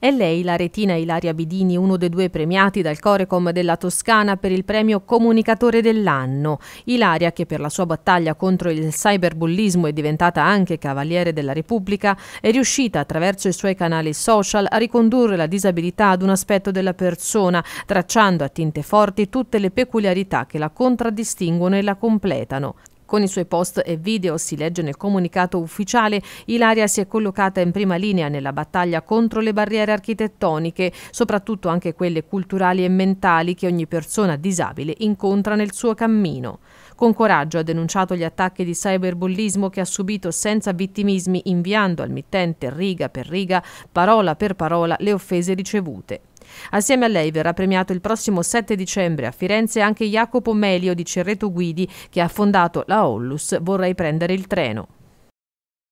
È lei, la retina Ilaria Bidini, uno dei due premiati dal Corecom della Toscana per il premio Comunicatore dell'anno. Ilaria, che per la sua battaglia contro il cyberbullismo è diventata anche Cavaliere della Repubblica, è riuscita attraverso i suoi canali social a ricondurre la disabilità ad un aspetto della persona, tracciando a tinte forti tutte le peculiarità che la contraddistinguono e la completano. Con i suoi post e video, si legge nel comunicato ufficiale, Ilaria si è collocata in prima linea nella battaglia contro le barriere architettoniche, soprattutto anche quelle culturali e mentali che ogni persona disabile incontra nel suo cammino. Con coraggio ha denunciato gli attacchi di cyberbullismo che ha subito senza vittimismi inviando al mittente riga per riga, parola per parola, le offese ricevute. Assieme a lei verrà premiato il prossimo 7 dicembre a Firenze anche Jacopo Melio di Cerreto Guidi che ha fondato la Ollus Vorrei prendere il treno.